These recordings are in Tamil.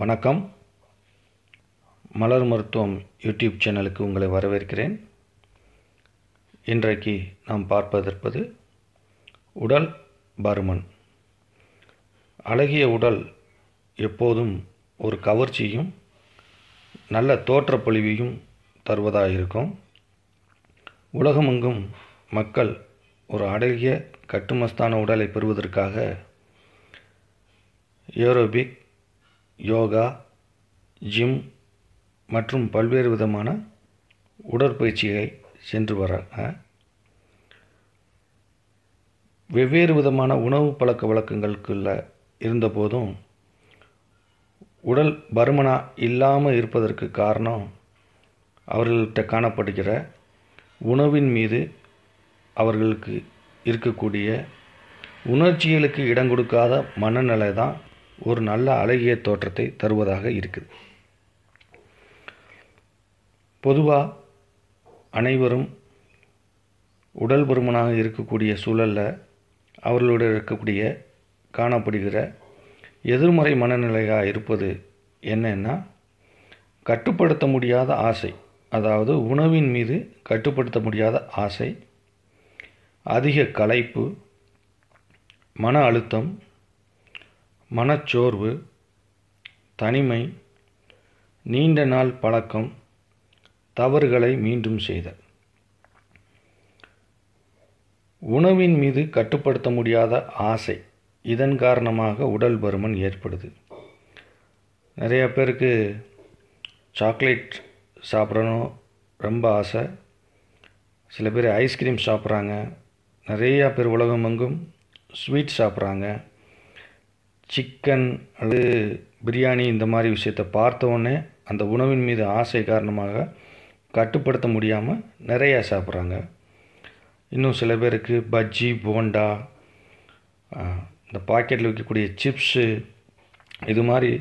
வணக்கம் மலர் மருத்துவம் யூடியூப் சேனலுக்கு உங்களை வரவேற்கிறேன் இன்றைக்கு நாம் பார்ப்பதற்பது உடல் பருமன் அழகிய உடல் எப்போதும் ஒரு கவர்ச்சியும் நல்ல தோற்றப்பொழிவையும் தருவதாக இருக்கும் உலகமெங்கும் மக்கள் ஒரு அழகிய கட்டுமஸ்தான உடலை பெறுவதற்காக ஏரோபிக் யோகா ஜிம் மற்றும் பல்வேறு விதமான உடற்பயிற்சிகளை சென்று வராங்க வெவ்வேறு விதமான உணவு பழக்க வழக்கங்களுக்குள்ள இருந்தபோதும் உடல் பருமனா இல்லாமல் இருப்பதற்கு காரணம் அவர்கள்ட்ட காணப்படுகிற உணவின் மீது அவர்களுக்கு இருக்கக்கூடிய உணர்ச்சிகளுக்கு இடம் கொடுக்காத மனநிலை தான் ஒரு நல்ல அழகிய தோற்றத்தை தருவதாக இருக்குது பொதுவாக அனைவரும் உடல் பருமனாக இருக்கக்கூடிய சூழலில் அவர்களோடு இருக்கக்கூடிய காணப்படுகிற எதிர்மறை மனநிலையாக இருப்பது என்னன்னா கட்டுப்படுத்த முடியாத ஆசை அதாவது உணவின் மீது கட்டுப்படுத்த முடியாத ஆசை அதிக களைப்பு மன அழுத்தம் மனச்சோர்வு தனிமை நீண்ட நாள் பழக்கம் தவறுகளை மீண்டும் செய்தல் உணவின் மீது கட்டுப்படுத்த முடியாத ஆசை இதன் காரணமாக உடல் பருமன் ஏற்படுது நிறையா பேருக்கு சாக்லேட் சாப்பிடணும் ரொம்ப ஆசை சில பேர் ஐஸ்கிரீம் சாப்பிட்றாங்க நிறையா பேர் உலகமெங்கும் ஸ்வீட் சாப்பிட்றாங்க சிக்கன் அல்லது பிரியாணி இந்த மாதிரி விஷயத்த பார்த்தோன்னே அந்த உணவின் மீது ஆசை காரணமாக கட்டுப்படுத்த முடியாமல் நிறையா சாப்பிட்றாங்க இன்னும் சில பேருக்கு பஜ்ஜி போண்டா இந்த பாக்கெட்டில் வைக்கக்கூடிய சிப்ஸு இது மாதிரி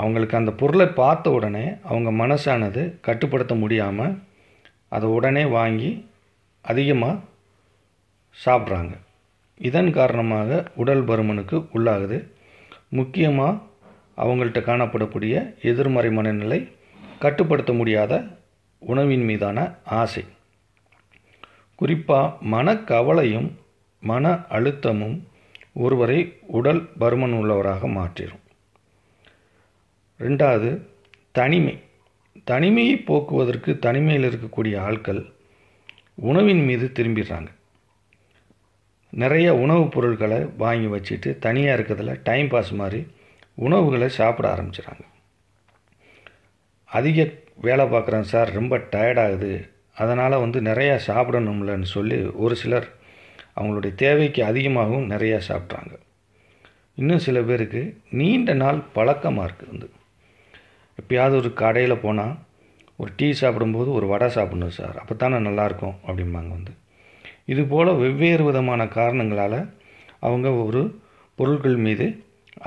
அவங்களுக்கு அந்த பொருளை பார்த்த உடனே அவங்க மனசானது கட்டுப்படுத்த முடியாமல் அதை உடனே வாங்கி அதிகமாக சாப்பிட்றாங்க இதன் காரணமாக உடல் பருமனுக்கு உள்ளாகுது முக்கியமாக அவங்கள்ட்ட காணப்படக்கூடிய எதிர்மறை மனநிலை கட்டுப்படுத்த முடியாத உணவின் மீதான ஆசை குறிப்பாக மனக்கவலையும் மன அழுத்தமும் ஒருவரை உடல் பருமன் உள்ளவராக மாற்றிடும் ரெண்டாவது தனிமை தனிமையை போக்குவதற்கு தனிமையில் இருக்கக்கூடிய ஆட்கள் உணவின் மீது திரும்பிடுறாங்க நிறைய உணவுப் பொருட்களை வாங்கி வச்சுட்டு தனியாக இருக்கிறதுல டைம் பாஸ் மாதிரி உணவுகளை சாப்பிட ஆரம்பிச்சிடாங்க அதிக வேலை பார்க்குறேன் சார் ரொம்ப டயர்டாகுது அதனால் வந்து நிறையா சாப்பிடணும்லன்னு சொல்லி ஒரு சிலர் அவங்களுடைய தேவைக்கு அதிகமாகவும் நிறையா சாப்பிட்றாங்க இன்னும் சில பேருக்கு நீண்ட நாள் பழக்கமாக இருக்குது வந்து எப்பயாவது ஒரு கடையில் போனால் ஒரு டீ சாப்பிடும்போது ஒரு வடை சாப்பிடணும் சார் அப்போ தானே நல்லாயிருக்கும் அப்படிம்பாங்க வந்து இதுபோல் வெவ்வேறு விதமான காரணங்களால் அவங்க ஒரு பொருட்கள் மீது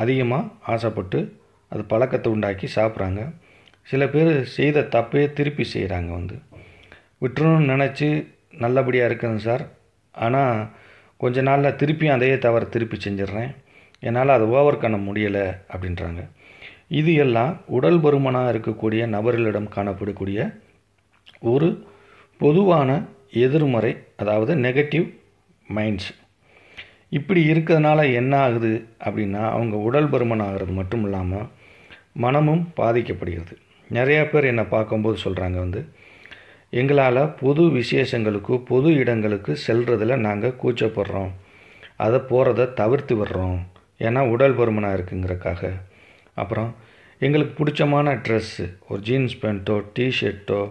அதிகமாக ஆசைப்பட்டு அது பழக்கத்தை உண்டாக்கி சாப்பிட்றாங்க சில பேர் செய்த தப்பே திருப்பி செய்கிறாங்க வந்து விட்டுறணும்னு நினச்சி நல்லபடியாக இருக்குதுங்க சார் ஆனால் கொஞ்ச நாளில் திருப்பியும் அதையே தவறு திருப்பி செஞ்சிட்றேன் என்னால் அதை ஓவர் பண்ண முடியலை அப்படின்றாங்க இது எல்லாம் உடல் பருமனாக இருக்கக்கூடிய நபர்களிடம் காணப்படக்கூடிய ஒரு பொதுவான எதிர்மறை அதாவது நெகட்டிவ் மைண்ட்ஸ் இப்படி இருக்கிறதுனால என்ன ஆகுது அப்படின்னா அவங்க உடல் பருமன் ஆகிறது மட்டும் இல்லாமல் மனமும் பாதிக்கப்படுகிறது நிறையா பேர் என்னை பார்க்கும்போது சொல்கிறாங்க வந்து எங்களால் பொது விசேஷங்களுக்கு பொது இடங்களுக்கு செல்றதில் நாங்கள் கூச்சப்படுறோம் அதை போகிறத தவிர்த்து விடுறோம் ஏன்னா உடல் பருமனாக இருக்குங்கிறக்காக அப்புறம் எங்களுக்கு பிடிச்சமான ட்ரெஸ்ஸு ஒரு ஜீன்ஸ் பேண்ட்டோ டிஷர்ட்டோ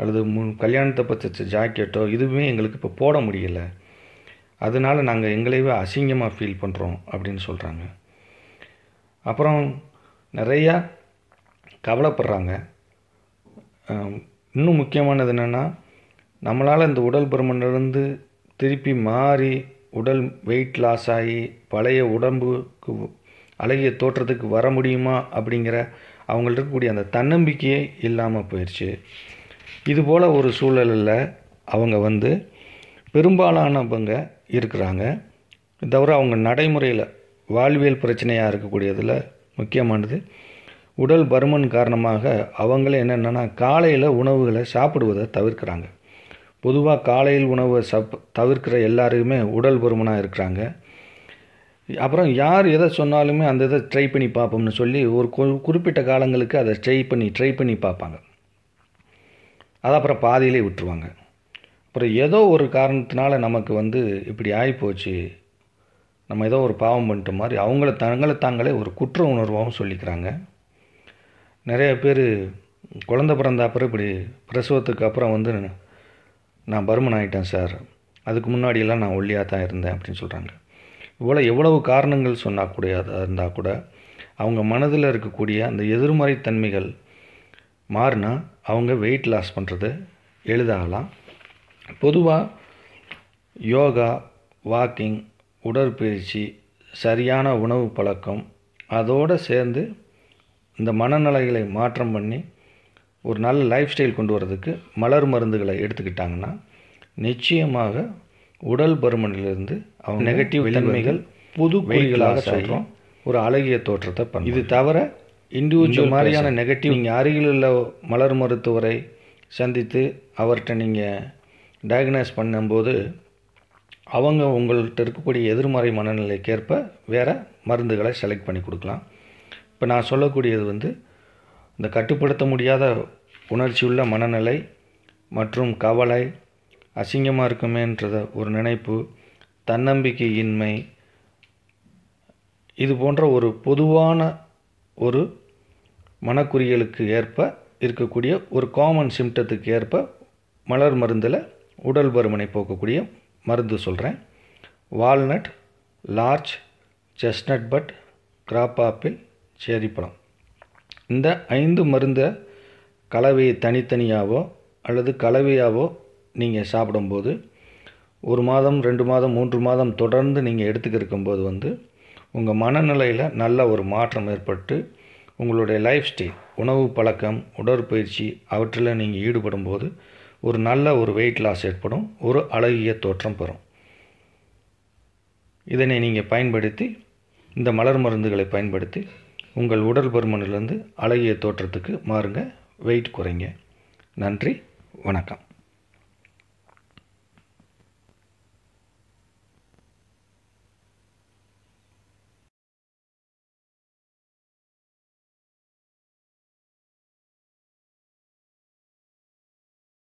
அல்லது மு கல்யாணத்தை பற்றிச்ச ஜாக்கெட்டோ இதுவுமே எங்களுக்கு இப்போ போட முடியல அதனால் நாங்கள் எங்களையே அசிங்கமாக ஃபீல் பண்ணுறோம் அப்படின்னு சொல்கிறாங்க அப்புறம் நிறையா கவலைப்படுறாங்க இன்னும் முக்கியமானது என்னென்னா நம்மளால் இந்த உடல் பருமன்லேருந்து திருப்பி மாறி உடல் வெயிட் லாஸ் ஆகி பழைய உடம்புக்கு அழகிய தோற்றத்துக்கு வர முடியுமா அப்படிங்கிற அவங்கள்ட்ட இருக்கக்கூடிய அந்த தன்னம்பிக்கையே இல்லாமல் போயிடுச்சு இதுபோல் ஒரு சூழலில் அவங்க வந்து பெரும்பாலானவங்க இருக்கிறாங்க தவிர அவங்க நடைமுறையில் வாழ்வியல் பிரச்சனையாக இருக்கக்கூடியதில் முக்கியமானது உடல் பருமன் காரணமாக அவங்களே என்னென்னா காலையில் உணவுகளை சாப்பிடுவதை தவிர்க்கிறாங்க பொதுவாக காலையில் உணவை சப் தவிர்க்கிற எல்லாருக்குமே உடல் பருமனாக இருக்கிறாங்க அப்புறம் யார் எதை சொன்னாலுமே அந்த இதை ட்ரை பண்ணி பார்ப்போம்னு சொல்லி ஒரு குறிப்பிட்ட காலங்களுக்கு அதை ட்ரை பண்ணி ட்ரை பண்ணி பார்ப்பாங்க அதை அப்புறம் பாதியிலே விட்டுருவாங்க அப்புறம் ஏதோ ஒரு காரணத்தினால நமக்கு வந்து இப்படி ஆகிப்போச்சு நம்ம ஏதோ ஒரு பாவம் பண்ணிட்ட மாதிரி அவங்கள தங்களை தாங்களே ஒரு குற்ற உணர்வாகவும் சொல்லிக்கிறாங்க நிறைய பேர் குழந்த பிறந்த அப்புறம் இப்படி பிரசவத்துக்கு அப்புறம் வந்து நான் பருமன் ஆகிட்டேன் சார் அதுக்கு முன்னாடியெல்லாம் நான் ஒல்லியாக தான் இருந்தேன் அப்படின்னு சொல்கிறாங்க இவ்வளோ எவ்வளவு காரணங்கள் சொன்னால் கூட இருந்தால் கூட அவங்க மனதில் இருக்கக்கூடிய அந்த எதிர்மறை தன்மைகள் மாறினா அவங்க வெயிட் லாஸ் பண்ணுறது எளிதாகலாம் பொதுவாக யோகா வாக்கிங் உடற்பயிற்சி சரியான உணவு பழக்கம் அதோடு சேர்ந்து இந்த மனநிலைகளை மாற்றம் பண்ணி ஒரு நல்ல லைஃப் ஸ்டைல் கொண்டு வரதுக்கு மலர் மருந்துகளை எடுத்துக்கிட்டாங்கன்னா நிச்சயமாக உடல் பருமனிலிருந்து அவங்க நெகட்டிவ் விலன்மைகள் புது வெயில்களாக சொல்கிறோம் ஒரு அழகிய தோற்றத்தை பண்ண இது தவிர இண்டிவிஜுவல் மாதிரியான நெகட்டிவ் நீங்கள் அருகில் உள்ள மலர் மருத்துவரை சந்தித்து அவர்கிட்ட நீங்கள் டயக்னைஸ் பண்ணும்போது அவங்க உங்கள்கிட்ட இருக்கக்கூடிய எதிர்மறை மனநிலைக்கேற்ப வேறு மருந்துகளை செலக்ட் பண்ணி கொடுக்கலாம் இப்போ நான் சொல்லக்கூடியது வந்து இந்த கட்டுப்படுத்த முடியாத உணர்ச்சியுள்ள மனநிலை மற்றும் கவலை அசிங்கமாக இருக்குமேன்றத ஒரு நினைப்பு தன்னம்பிக்கையின்மை இது போன்ற ஒரு பொதுவான ஒரு மனக்குறியலுக்கு ஏற்ப இருக்கக்கூடிய ஒரு காமன் சிம்டத்துக்கு ஏற்ப மலர் மருந்தில் உடல் பருமனை போக்கக்கூடிய மருந்து சொல்கிறேன் walnut large chestnut but grape apple cherry பழம் இந்த ஐந்து மருந்த கலவையை தனித்தனியாகவோ அல்லது கலவையாகவோ நீங்கள் சாப்பிடும்போது ஒரு மாதம் ரெண்டு மாதம் மூன்று மாதம் தொடர்ந்து நீங்கள் எடுத்துக்க இருக்கும்போது வந்து உங்கள் மனநிலையில் நல்ல ஒரு மாற்றம் ஏற்பட்டு உங்களுடைய லைஃப் ஸ்டைல் உணவு பழக்கம் உடற்பயிற்சி அவற்றில் நீங்கள் ஈடுபடும் போது ஒரு நல்ல ஒரு வெயிட் லாஸ் ஏற்படும் ஒரு அழகிய தோற்றம் பெறும் இதனை நீங்கள் பயன்படுத்தி இந்த மலர் மருந்துகளை பயன்படுத்தி உங்கள் உடல் பருமனிலிருந்து அழகிய தோற்றத்துக்கு மாறுங்க வெயிட் குறைங்க நன்றி வணக்கம்